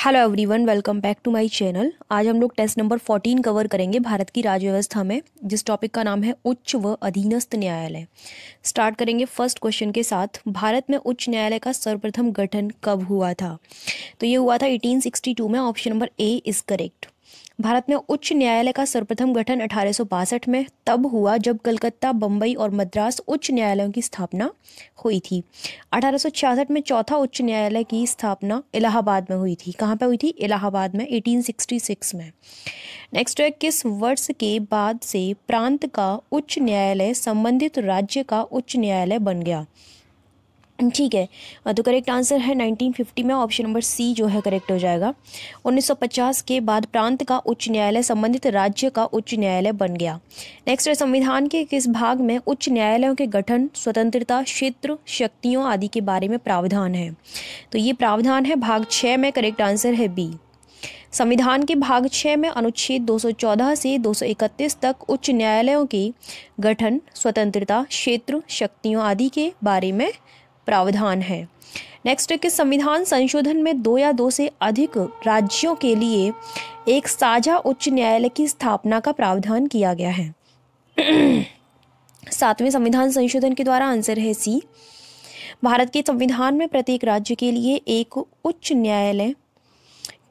Hello everyone welcome back to my channel आज हम लोग टेस्ट नंबर 14 कवर करेंगे भारत की राज्य व्यवस्था में जिस टॉपिक का नाम है उच्च व अधीनस्थ न्यायालय स्टार्ट करेंगे फर्स्ट क्वेश्चन के साथ भारत में उच्च न्यायालय का सर्वप्रथम गठन कब हुआ था तो ये हुआ था 1862 में option number A is correct Bharat में उच्च न्यायालय का सर्वप्रथम गठन अठारह में तब हुआ जब कलकत्ता बम्बई और मद्रास उच्च न्यायालयों की स्थापना हुई थी अठारह में चौथा उच्च न्यायालय की स्थापना इलाहाबाद में हुई थी कहाँ पर हुई थी इलाहाबाद में 1866 में नेक्स्ट है किस वर्ष के बाद से प्रांत का उच्च न्यायालय संबंधित राज्य का उच्च न्यायालय बन गया हम्म, ठीक है तो करेक्ट आंसर है 1950 में ऑप्शन नंबर सी जो है करेक्ट हो जाएगा 1950 के बाद प्रांत का उच्च न्यायालय संबंधित राज्य का उच्च न्यायालय बन गया नेक्स्ट है संविधान के किस भाग में उच्च न्यायालयों के गठन स्वतंत्रता क्षेत्र शक्तियों आदि के बारे में प्रावधान है तो ये प्रावधान है भाग छः में करेक्ट आंसर है बी संविधान के भाग छः में अनुच्छेद 214 से 231 तक उच्च न्यायालयों के गठन स्वतंत्रता क्षेत्र शक्तियों आदि के बारे में प्रावधान है नेक्स्ट के कि संविधान संशोधन में दो या दो से अधिक राज्यों के लिए एक साझा उच्च न्यायालय की स्थापना का प्रावधान किया गया है सातवें संविधान संशोधन के द्वारा आंसर है सी भारत के संविधान में प्रत्येक राज्य के लिए एक उच्च न्यायालय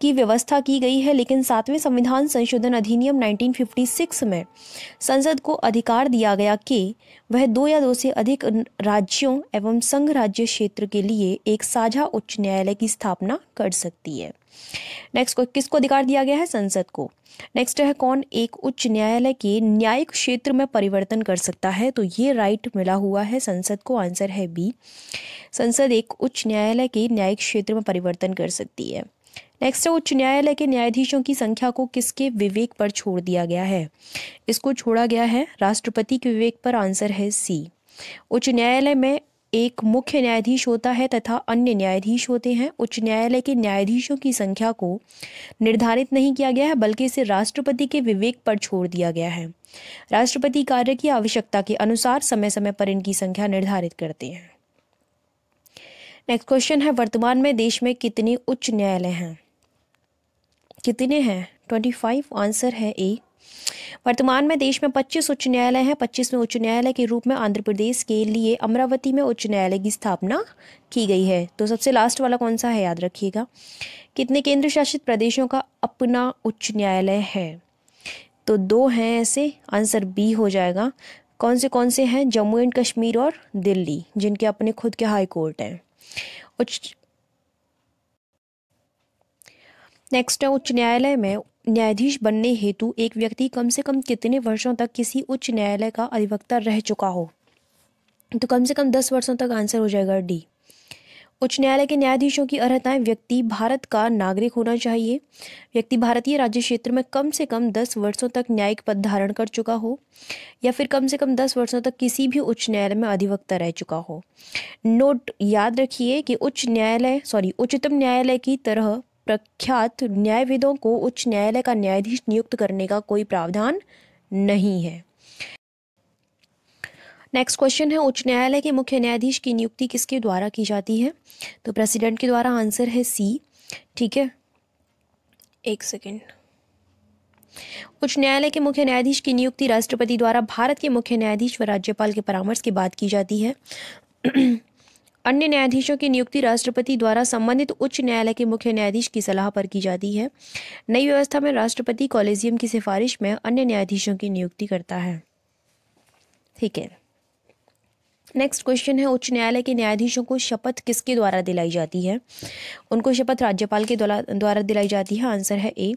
की व्यवस्था की गई है लेकिन सातवें संविधान संशोधन अधिनियम 1956 में संसद को अधिकार दिया गया कि वह दो या दो से अधिक राज्यों एवं संघ राज्य क्षेत्र के लिए एक साझा उच्च न्यायालय की स्थापना कर सकती है नेक्स्ट को किसको अधिकार दिया गया है संसद को नेक्स्ट है कौन एक उच्च न्यायालय के न्यायिक क्षेत्र में परिवर्तन कर सकता है तो ये राइट मिला हुआ है संसद को आंसर है बी संसद एक उच्च न्यायालय के न्यायिक क्षेत्र में परिवर्तन कर सकती है नेक्स्ट है उच्च न्यायालय के न्यायाधीशों की संख्या को किसके विवेक पर छोड़ दिया गया है इसको छोड़ा गया है राष्ट्रपति के विवेक पर आंसर है सी उच्च न्यायालय में एक मुख्य न्यायाधीश होता है तथा अन्य न्यायाधीश होते हैं उच्च न्यायालय के न्यायाधीशों की संख्या को निर्धारित नहीं किया गया है बल्कि इसे राष्ट्रपति के विवेक पर छोड़ दिया गया है राष्ट्रपति कार्य की आवश्यकता के अनुसार समय समय पर इनकी संख्या निर्धारित करते हैं नेक्स्ट क्वेश्चन है वर्तमान में देश में कितने उच्च न्यायालय हैं कितने हैं ट्वेंटी फाइव आंसर है ए वर्तमान में देश में पच्चीस उच्च न्यायालय हैं में उच्च न्यायालय के रूप में आंध्र प्रदेश के लिए अमरावती में उच्च न्यायालय की स्थापना की गई है तो सबसे लास्ट वाला कौन सा है याद रखिएगा कितने केंद्र शासित प्रदेशों का अपना उच्च न्यायालय है तो दो हैं ऐसे आंसर बी हो जाएगा कौन से कौन से हैं जम्मू एंड कश्मीर और दिल्ली जिनके अपने खुद के हाई कोर्ट हैं उच्च नेक्स्ट है उच्च न्यायालय में न्यायाधीश बनने हेतु एक व्यक्ति कम से कम कितने वर्षों तक किसी उच्च न्यायालय का अधिवक्ता रह चुका हो तो कम से कम दस वर्षों तक आंसर हो जाएगा डी उच्च न्यायालय के न्यायाधीशों की अर्हताएं व्यक्ति भारत का नागरिक होना चाहिए व्यक्ति भारतीय राज्य क्षेत्र में कम से कम दस वर्षों तक न्यायिक पद धारण कर चुका हो या फिर कम से कम दस वर्षों तक किसी भी उच्च न्यायालय में अधिवक्ता रह चुका हो नोट याद रखिए कि उच्च न्यायालय सॉरी उच्चतम न्यायालय की तरह प्रख्यात न्यायविदों को उच्च न्यायालय का न्यायाधीश नियुक्त करने का कोई प्रावधान नहीं है नेक्स्ट क्वेश्चन है उच्च न्यायालय के मुख्य न्यायाधीश की नियुक्ति किसके द्वारा की जाती है तो प्रेसिडेंट के द्वारा आंसर है सी ठीक है एक सेकेंड उच्च न्यायालय के मुख्य न्यायाधीश की नियुक्ति राष्ट्रपति द्वारा भारत के मुख्य न्यायाधीश व राज्यपाल के परामर्श के बाद की जाती है अन्य न्यायाधीशों की नियुक्ति राष्ट्रपति द्वारा संबंधित उच्च न्यायालय के मुख्य न्यायाधीश की सलाह पर की जाती है नई व्यवस्था में राष्ट्रपति कॉलेजियम की सिफारिश में अन्य न्यायाधीशों की नियुक्ति करता है ठीक है नेक्स्ट क्वेश्चन है उच्च न्यायालय के न्यायाधीशों को शपथ किसके द्वारा दिलाई जाती है उनको शपथ राज्यपाल के द्वारा दिलाई जाती है आंसर है ए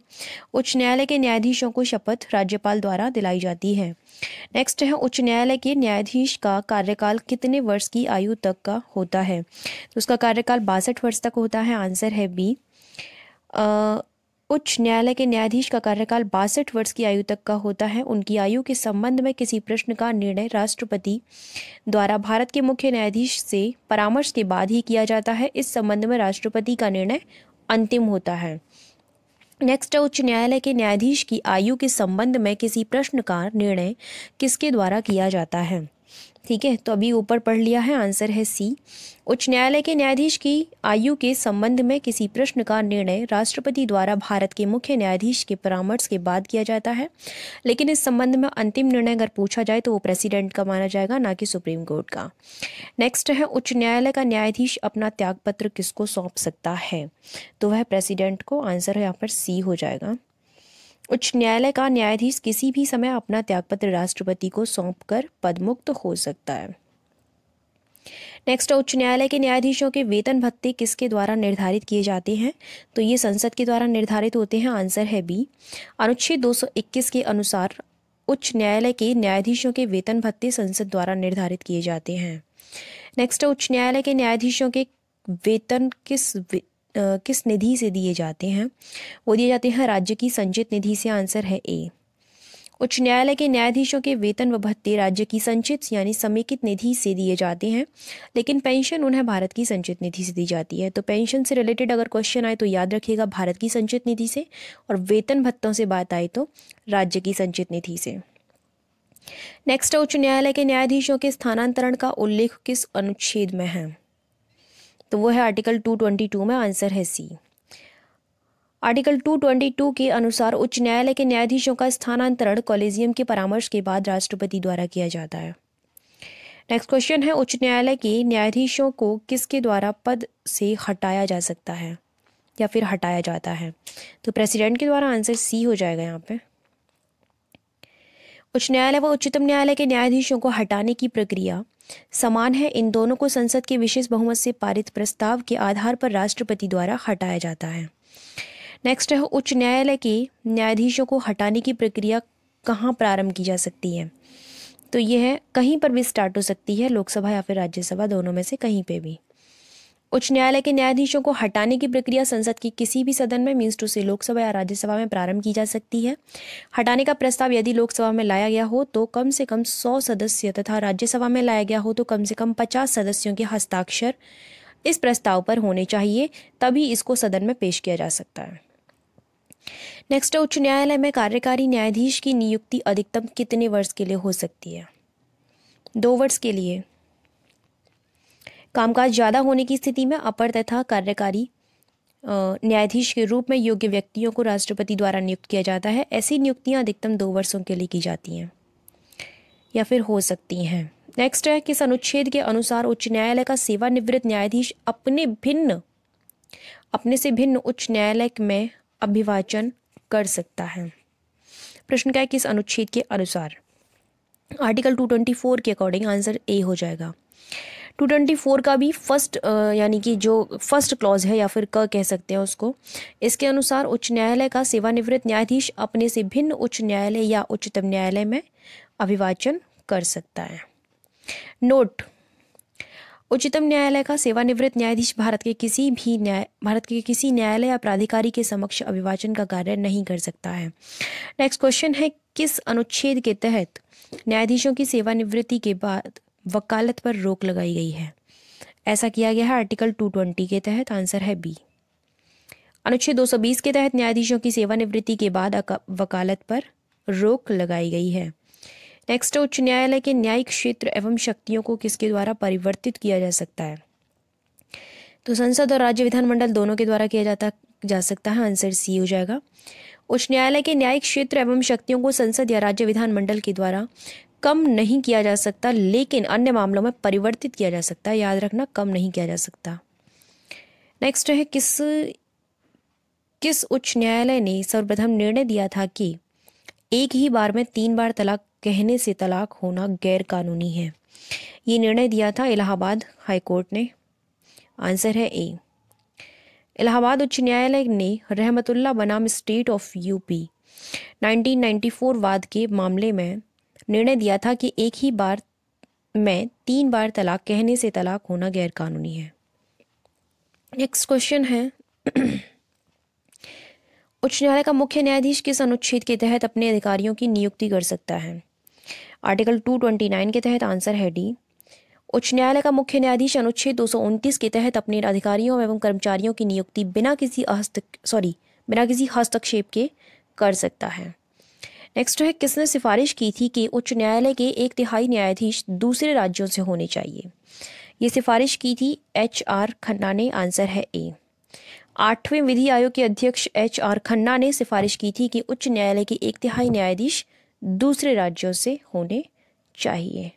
उच्च न्यायालय के न्यायाधीशों को शपथ राज्यपाल द्वारा दिलाई जाती है नेक्स्ट है उच्च न्यायालय के न्यायाधीश का कार्यकाल कितने वर्ष की आयु तक का होता है तो उसका कार्यकाल बासठ वर्ष तक होता है आंसर है बी उच्च न्यायालय के न्यायाधीश का कार्यकाल बासठ वर्ष की आयु तक का होता है उनकी आयु के संबंध में किसी प्रश्न का निर्णय राष्ट्रपति द्वारा भारत के मुख्य न्यायाधीश से परामर्श के बाद ही किया जाता है इस संबंध में राष्ट्रपति का निर्णय अंतिम होता है नेक्स्ट उच्च न्यायालय के न्यायाधीश की आयु के संबंध में किसी प्रश्न का निर्णय किसके द्वारा किया जाता है ठीक है तो अभी ऊपर पढ़ लिया है आंसर है सी उच्च न्यायालय के न्यायाधीश की आयु के संबंध में किसी प्रश्न का निर्णय राष्ट्रपति द्वारा भारत के मुख्य न्यायाधीश के परामर्श के बाद किया जाता है लेकिन इस संबंध में अंतिम निर्णय अगर पूछा जाए तो वो प्रेसिडेंट का माना जाएगा ना कि सुप्रीम कोर्ट का नेक्स्ट है उच्च न्यायालय का न्यायाधीश अपना त्यागपत्र किसको सौंप सकता है तो वह प्रेसिडेंट को आंसर यहाँ पर सी हो जाएगा उच्च न्यायालय का न्यायाधीश किसी भी समय अपना त्यागपत्र राष्ट्रपति को सौंपकर पदमुक्त हो सकता है नेक्स्ट उच्च न्यायालय के न्यायाधीशों के वेतन भत्ते किसके द्वारा निर्धारित किए जाते हैं तो ये संसद के द्वारा निर्धारित होते हैं आंसर है बी अनुच्छेद 221 के अनुसार उच्च न्यायालय के न्यायाधीशों के वेतन भत्ते संसद द्वारा निर्धारित किए जाते हैं नेक्स्ट उच्च न्यायालय के न्यायाधीशों के वेतन किस किस निधि से दिए जाते हैं वो दिए जाते हैं राज्य की संचित निधि से आंसर है ए उच्च न्यायालय के न्यायाधीशों के वेतन व भत्ते राज्य की संचित यानी समेकित निधि से दिए जाते हैं लेकिन पेंशन उन्हें भारत की संचित निधि से दी जाती है तो पेंशन से रिलेटेड अगर क्वेश्चन आए तो याद रखिएगा भारत की संचित निधि से और वेतन भत्तों से बात आए तो राज्य की संचित निधि से नेक्स्ट उच्च न्यायालय के न्यायाधीशों के स्थानांतरण का उल्लेख किस अनुच्छेद में है तो वो है आर्टिकल 222 में आंसर है सी आर्टिकल 222 के अनुसार उच्च न्यायालय के न्यायाधीशों का स्थानांतरण कॉलेजियम के परामर्श के बाद राष्ट्रपति द्वारा किया जाता है नेक्स्ट क्वेश्चन है उच्च न्यायालय के न्यायाधीशों को किसके द्वारा पद से हटाया जा सकता है या फिर हटाया जाता है तो प्रेसिडेंट के द्वारा आंसर सी हो जाएगा यहाँ पे उच्च न्यायालय व उच्चतम न्यायालय के न्यायाधीशों को हटाने की प्रक्रिया समान है इन दोनों को संसद के विशेष बहुमत से पारित प्रस्ताव के आधार पर राष्ट्रपति द्वारा हटाया जाता है नेक्स्ट है उच्च न्यायालय के न्यायाधीशों को हटाने की प्रक्रिया कहाँ प्रारंभ की जा सकती है तो यह है कहीं पर भी स्टार्ट हो सकती है लोकसभा या फिर राज्यसभा दोनों में से कहीं पे भी उच्च न्यायालय के न्यायाधीशों को हटाने की प्रक्रिया संसद की किसी भी सदन में मीन्स टू से लोकसभा या राज्यसभा में प्रारंभ की जा सकती है हटाने का प्रस्ताव यदि लोकसभा में लाया गया हो तो कम से कम सौ सदस्य तथा राज्यसभा में लाया गया हो तो कम से कम पचास सदस्यों के हस्ताक्षर इस प्रस्ताव पर होने चाहिए तभी इसको सदन में पेश किया जा सकता है नेक्स्ट उच्च न्यायालय में कार्यकारी न्यायाधीश की नियुक्ति अधिकतम कितने वर्ष के लिए हो सकती है दो वर्ष के लिए कामकाज ज़्यादा होने की स्थिति में अपर तथा कार्यकारी न्यायाधीश के रूप में योग्य व्यक्तियों को राष्ट्रपति द्वारा नियुक्त किया जाता है ऐसी नियुक्तियाँ अधिकतम दो वर्षों के लिए की जाती हैं या फिर हो सकती हैं नेक्स्ट है किस अनुच्छेद के अनुसार उच्च न्यायालय का सेवानिवृत्त न्यायाधीश अपने भिन्न अपने से भिन्न उच्च न्यायालय में अभिवाचन कर सकता है प्रश्न क्या है किस अनुच्छेद के अनुसार आर्टिकल 224 के अकॉर्डिंग आंसर ए हो जाएगा टू ट्वेंटी फोर का भी फर्स्ट यानी कि जो फर्स्ट क्लॉज है या फिर क कह सकते हैं उसको इसके अनुसार उच्च न्यायालय का सेवानिवृत्त न्यायाधीश अपने से भिन्न उच्च न्यायालय या उच्चतम न्यायालय में अभिवाचन कर सकता है नोट उच्चतम न्यायालय का सेवानिवृत्त न्यायाधीश भारत के किसी भी न्याय भारत के किसी न्यायालय या प्राधिकारी के समक्ष अभिवाचन का कार्य नहीं कर सकता है नेक्स्ट क्वेश्चन है किस अनुच्छेद के तहत न्यायाधीशों की सेवानिवृत्ति के बाद वकालत पर रोक लगाई गई है ऐसा किया गया है आर्टिकल 220 के तहत आंसर है बी अनुच्छेद 220 के तहत न्यायाधीशों की सेवानिवृत्ति के बाद वकालत पर रोक लगाई गई है नेक्स्ट उच्च न्यायालय के न्यायिक क्षेत्र एवं शक्तियों को किसके द्वारा परिवर्तित किया जा सकता है तो संसद और राज्य विधानमंडल दोनों के द्वारा किया जाता जा सकता है आंसर सी हो जाएगा उच्च न्यायालय के न्यायिक क्षेत्र एवं शक्तियों को संसद या राज्य विधानमंडल के द्वारा कम नहीं किया जा सकता लेकिन अन्य मामलों में परिवर्तित किया जा सकता है याद रखना कम नहीं किया जा सकता नेक्स्ट है किस किस उच्च न्यायालय ने सर्वप्रथम निर्णय दिया था कि एक ही बार में तीन बार तलाक कहने से तलाक होना गैर कानूनी है ये निर्णय दिया था इलाहाबाद हाईकोर्ट ने आंसर है ए इलाहाबाद उच्च न्यायालय ने रहमतुल्ला बनाम स्टेट ऑफ यूपी 1994 वाद के मामले में निर्णय दिया था कि एक ही बार में तीन बार तलाक कहने से तलाक होना गैरकानूनी है नेक्स्ट क्वेश्चन है उच्च न्यायालय का मुख्य न्यायाधीश किस अनुच्छेद के तहत अपने अधिकारियों की नियुक्ति कर सकता है आर्टिकल 229 के तहत आंसर है डी उच्च न्यायालय का मुख्य न्यायाधीश अनुच्छेद दो के तहत अपने अधिकारियों एवं कर्मचारियों की नियुक्ति बिना किसी हस्त सॉरी बिना किसी हस्तक्षेप के कर सकता है नेक्स्ट है किसने सिफारिश की थी कि उच्च न्यायालय के एक तिहाई न्यायाधीश दूसरे राज्यों से होने चाहिए ये सिफारिश की थी एच आर खन्ना ने आंसर है ए आठवें विधि आयोग के अध्यक्ष एच आर खन्ना ने सिफारिश की थी कि उच्च न्यायालय के एक तिहाई न्यायाधीश दूसरे राज्यों से होने चाहिए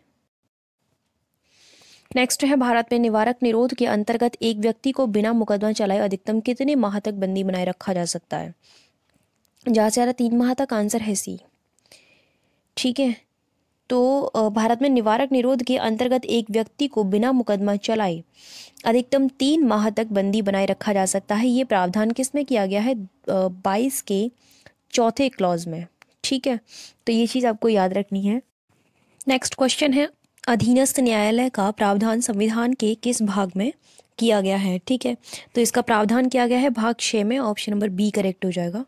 नेक्स्ट है भारत में निवारक निरोध के अंतर्गत एक व्यक्ति को बिना मुकदमा चलाए अधिकतम कितने माह तक बंदी बनाए रखा जा सकता है ज़्यादा से ज़्यादा तीन माह तक आंसर है सी ठीक है तो भारत में निवारक निरोध के अंतर्गत एक व्यक्ति को बिना मुकदमा चलाए अधिकतम तीन माह तक बंदी बनाए रखा जा सकता है ये प्रावधान किस में किया गया है बाईस के चौथे क्लॉज में ठीक है तो ये चीज़ आपको याद रखनी है नेक्स्ट क्वेश्चन है अधीनस्थ न्यायालय का प्रावधान संविधान के किस भाग में किया गया है ठीक है तो इसका प्रावधान किया गया है भाग छः में ऑप्शन नंबर बी करेक्ट हो जाएगा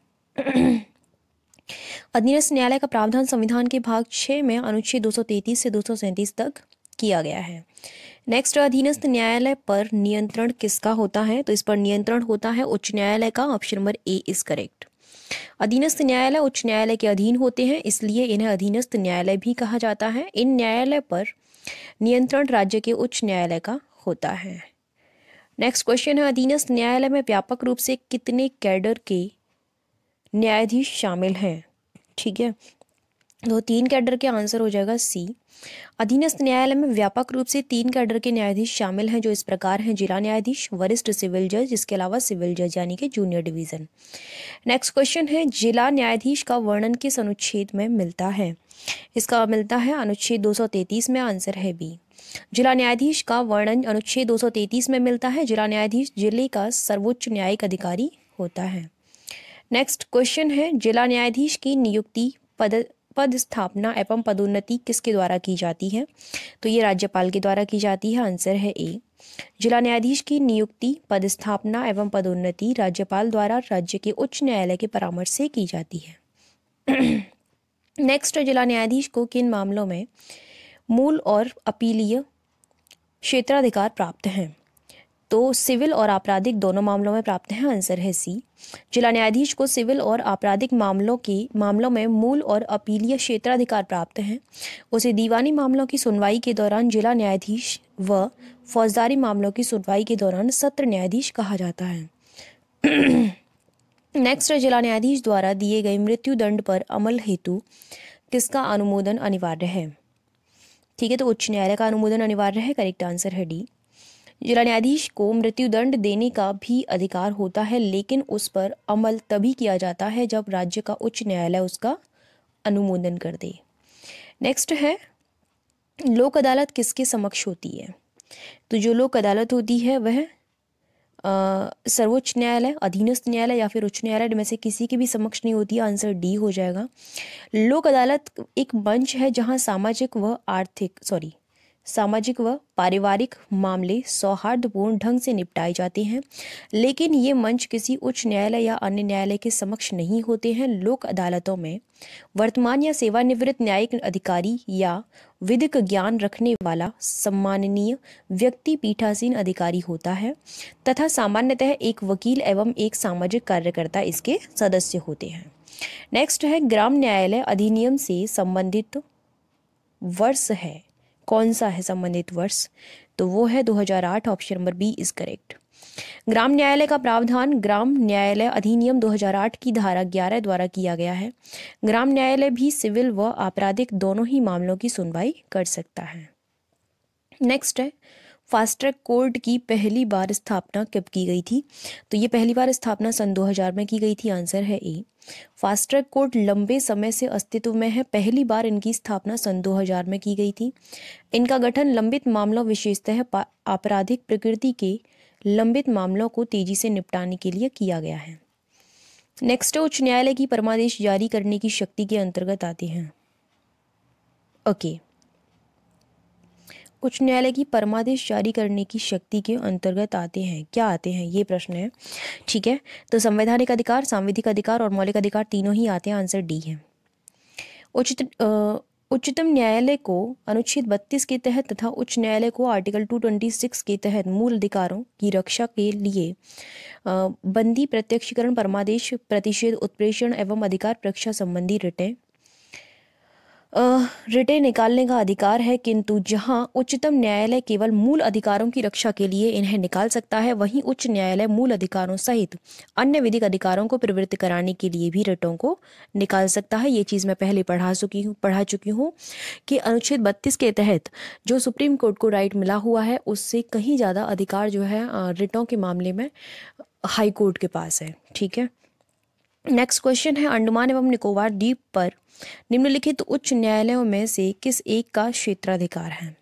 अधीनस्थ न्यायालय का प्रावधान संविधान के भाग छः में अनुच्छेद 233 से 237 तक किया गया है नेक्स्ट अधीनस्थ न्यायालय पर नियंत्रण किसका होता है तो इस पर नियंत्रण होता है उच्च न्यायालय का option number A is correct अधीनस्थ न्यायालय उच्च न्यायालय के अधीन होते हैं इसलिए इन्हें अधीनस्थ न्यायालय भी कहा जाता है इन न्यायालय पर नियंत्रण राज्य के उच्च न्यायालय का होता है नेक्स्ट क्वेश्चन है अधीनस्थ न्यायालय में व्यापक रूप से कितने कैडर के न्यायाधीश शामिल हैं ठीक है तो तीन कैडर के आंसर हो जाएगा सी अधीनस्थ न्यायालय में व्यापक रूप से तीन कैडर के न्यायाधीश शामिल हैं जो इस प्रकार हैं जिला न्यायाधीश वरिष्ठ सिविल जज इसके अलावा सिविल जज यानी कि जूनियर डिवीजन नेक्स्ट क्वेश्चन है जिला न्यायाधीश का वर्णन किस अनुच्छेद में मिलता है इसका मिलता है अनुच्छेद दो में आंसर है बी जिला न्यायाधीश का वर्णन अनुच्छेद दो में मिलता है जिला न्यायाधीश जिले का सर्वोच्च न्यायिक अधिकारी होता है नेक्स्ट क्वेश्चन है जिला न्यायाधीश की नियुक्ति पद पद स्थापना एवं पदोन्नति किसके द्वारा की जाती है तो ये राज्यपाल के द्वारा की जाती है आंसर है ए जिला न्यायाधीश की नियुक्ति पद स्थापना एवं पदोन्नति राज्यपाल द्वारा राज्य के उच्च न्यायालय के परामर्श से की जाती है नेक्स्ट जिला न्यायाधीश को किन मामलों में मूल और अपीलीय क्षेत्राधिकार प्राप्त हैं तो सिविल और आपराधिक दोनों मामलों में प्राप्त है आंसर है सी जिला न्यायाधीश को सिविल और आपराधिक मामलों की मामलों में मूल और अपीलीय क्षेत्राधिकार प्राप्त हैं उसे दीवानी मामलों की सुनवाई के दौरान जिला न्यायाधीश व फौजदारी मामलों की सुनवाई के दौरान सत्र न्यायाधीश कहा जाता है नेक्स्ट जिला न्यायाधीश द्वारा दिए गए मृत्यु दंड पर अमल हेतु किसका अनुमोदन अनिवार्य है ठीक है तो उच्च न्यायालय का अनुमोदन अनिवार्य है करेक्ट आंसर है डी जिला न्यायाधीश को मृत्युदंड देने का भी अधिकार होता है लेकिन उस पर अमल तभी किया जाता है जब राज्य का उच्च न्यायालय उसका अनुमोदन कर दे नेक्स्ट है लोक अदालत किसके समक्ष होती है तो जो लोक अदालत होती है वह सर्वोच्च न्यायालय अधीनस्थ न्यायालय या फिर उच्च न्यायालय में से किसी के भी समक्ष नहीं होती आंसर डी हो जाएगा लोक अदालत एक मंच है जहां सामाजिक व आर्थिक सॉरी सामाजिक व पारिवारिक मामले सौहार्दपूर्ण ढंग से निपटाए जाते हैं लेकिन ये मंच किसी उच्च न्यायालय या अन्य न्यायालय के समक्ष नहीं होते हैं लोक अदालतों में वर्तमान या सेवानिवृत्त न्यायिक अधिकारी या विधिक ज्ञान रखने वाला सम्माननीय व्यक्ति पीठासीन अधिकारी होता है तथा सामान्यतः एक वकील एवं एक सामाजिक कार्यकर्ता इसके सदस्य होते हैं नेक्स्ट है ग्राम न्यायालय अधिनियम से संबंधित वर्ष है कौन सा है संबंधित वर्ष तो वो है 2008 option number B is correct ग्राम न्यायालय का प्रावधान ग्राम न्यायालय अधिनियम 2008 की धारा 11 द्वारा किया गया है ग्राम न्यायालय भी सिविल व आपराधिक दोनों ही मामलों की सुनवाई कर सकता है नेक्स्ट है फास्ट ट्रैक कोर्ट की पहली बार स्थापना कब की गई थी तो ये पहली बार स्थापना सन 2000 में की गई थी आंसर है ए फास्ट ट्रैक कोर्ट लंबे समय से अस्तित्व में है पहली बार इनकी स्थापना सन 2000 में की गई थी इनका गठन लंबित मामलों विशेषतः आपराधिक प्रकृति के लंबित मामलों को तेजी से निपटाने के लिए किया गया है नेक्स्ट उच्च न्यायालय की परमादेश जारी करने की शक्ति के अंतर्गत आते हैं ओके okay. उच्च न्यायालय की परमादेश जारी करने की शक्ति के अंतर्गत आते हैं क्या आते हैं ये प्रश्न है ठीक है तो संवैधानिक अधिकार सांविधिक अधिकार और मौलिक अधिकार तीनों ही आते हैं आंसर डी है उचित उच्चतम न्यायालय को अनुच्छेद 32 के तहत तथा उच्च न्यायालय को आर्टिकल 226 के तहत मूल अधिकारों की रक्षा के लिए बंदी प्रत्यक्षीकरण परमादेश प्रतिषेध उत्प्रेषण एवं अधिकार प्रक्षा संबंधी रिटें रिटे निकालने का अधिकार है किंतु जहां उच्चतम न्यायालय केवल मूल अधिकारों की रक्षा के लिए इन्हें निकाल सकता है वहीं उच्च न्यायालय मूल अधिकारों सहित अन्य विधिक अधिकारों को प्रवृत्त कराने के लिए भी रिटों को निकाल सकता है ये चीज़ मैं पहले पढ़ा चुकी हूँ पढ़ा चुकी हूँ कि अनुच्छेद बत्तीस के तहत जो सुप्रीम कोर्ट को राइट मिला हुआ है उससे कहीं ज़्यादा अधिकार जो है रिटों के मामले में हाई कोर्ट के पास है ठीक है नेक्स्ट क्वेश्चन है अंडमान एवं निकोबार द्वीप पर निम्नलिखित उच्च न्यायालयों में से किस एक का क्षेत्राधिकार है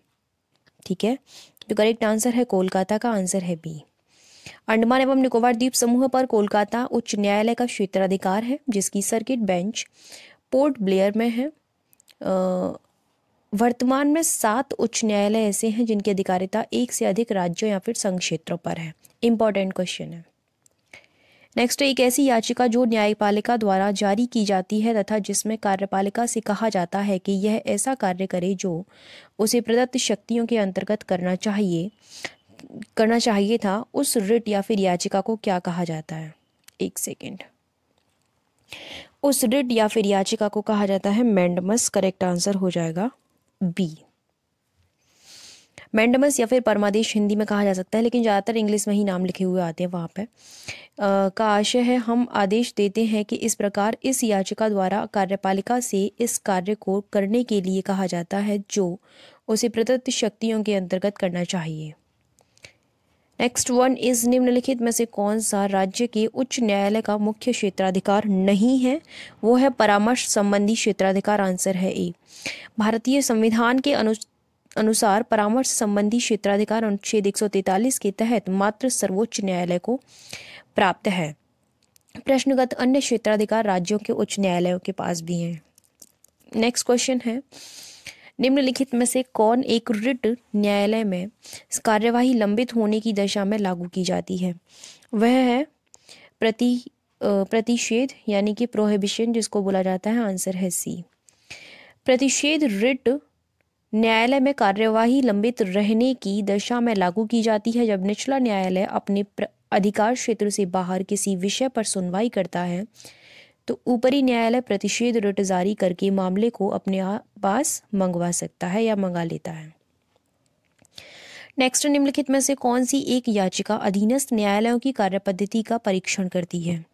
ठीक है जो तो करेक्ट आंसर है कोलकाता का आंसर है बी अंडमान एवं निकोबार द्वीप समूह पर कोलकाता उच्च न्यायालय का क्षेत्राधिकार है जिसकी सर्किट बेंच पोर्ट ब्लेयर में है आ, वर्तमान में सात उच्च न्यायालय ऐसे हैं जिनकी अधिकारिता एक से अधिक राज्यों या फिर संघ क्षेत्रों पर है इंपॉर्टेंट क्वेश्चन है नेक्स्ट एक ऐसी याचिका जो न्यायपालिका द्वारा जारी की जाती है तथा जिसमें कार्यपालिका से कहा जाता है कि यह ऐसा कार्य करे जो उसे प्रदत्त शक्तियों के अंतर्गत करना चाहिए करना चाहिए था उस रिट या फिर याचिका को क्या कहा जाता है एक सेकेंड उस रिट या फिर याचिका को कहा जाता है मैंडमस करेक्ट आंसर हो जाएगा बी मैंडमस या फिर परमादेश हिंदी में कहा जा सकता है लेकिन ज़्यादातर इंग्लिश में ही नाम लिखे हुए आते हैं वहाँ पर का आशय है हम आदेश देते हैं कि इस प्रकार इस याचिका द्वारा कार्यपालिका से इस कार्य को करने के लिए कहा जाता है जो उसे प्रदत्त शक्तियों के अंतर्गत करना चाहिए नेक्स्ट वन इज निम्नलिखित में से कौन सा राज्य के उच्च न्यायालय का मुख्य क्षेत्राधिकार नहीं है वो है परामर्श संबंधी क्षेत्राधिकार आंसर है ए भारतीय संविधान के अनु अनुसार परामर्श संबंधी क्षेत्राधिकार अनुच्छेद एक के तहत मात्र सर्वोच्च न्यायालय को प्राप्त है प्रश्नगत अन्य क्षेत्राधिकार राज्यों के उच्च न्यायालयों के पास भी हैं नेक्स्ट क्वेश्चन है निम्नलिखित में से कौन एक रिट न्यायालय में कार्यवाही लंबित होने की दशा में लागू की जाती है वह है प्रति प्रतिषेध यानी कि प्रोहिबिशन जिसको बोला जाता है आंसर है सी प्रतिषेध रिट न्यायालय में कार्यवाही लंबित रहने की दशा में लागू की जाती है जब निचला न्यायालय अपने अधिकार क्षेत्र से बाहर किसी विषय पर सुनवाई करता है तो ऊपरी न्यायालय प्रतिषेध रिट जारी करके मामले को अपने पास मंगवा सकता है या मंगा लेता है नेक्स्ट निम्नलिखित में से कौन सी एक याचिका अधीनस्थ न्यायालयों की कार्यपद्धति का परीक्षण करती है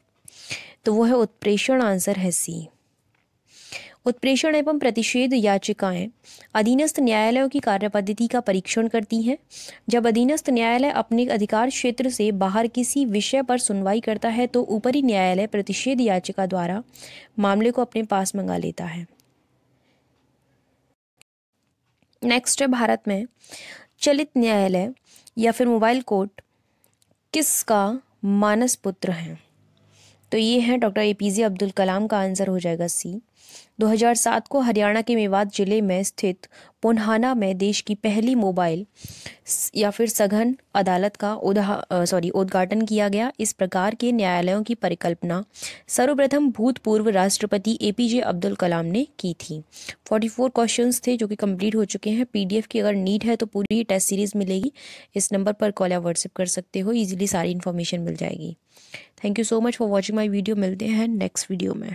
तो वो है उत्प्रेषण आंसर है सी उत्प्रेषण एवं प्रतिषेध याचिकाएं अधीनस्थ न्यायालयों की कार्यपद्धति का परीक्षण करती हैं जब अधीनस्थ न्यायालय अपने अधिकार क्षेत्र से बाहर किसी विषय पर सुनवाई करता है तो ऊपरी न्यायालय प्रतिषेध याचिका द्वारा मामले को अपने पास मंगा लेता है नेक्स्ट है भारत में चलित न्यायालय या फिर मोबाइल कोर्ट किसका मानस पुत्र है तो ये है doctor A P J Abdul Kalam का आंसर हो जाएगा सी 2007 को हरियाणा के मेवात जिले में स्थित पुनहाना में देश की पहली मोबाइल या फिर सघन अदालत का सॉरी उद्घाटन किया गया इस प्रकार के न्यायालयों की परिकल्पना सर्वप्रथम भूतपूर्व राष्ट्रपति ए पी जे अब्दुल कलाम ने की थी 44 क्वेश्चंस थे जो कि कंप्लीट हो चुके हैं पीडीएफ की अगर नीड है तो पूरी टेस्ट सीरीज मिलेगी इस नंबर पर कॉल या व्हाट्सएप कर सकते हो ईजिली सारी इन्फॉर्मेशन मिल जाएगी thank you so much for watching my video मिलते हैं नेक्स्ट वीडियो में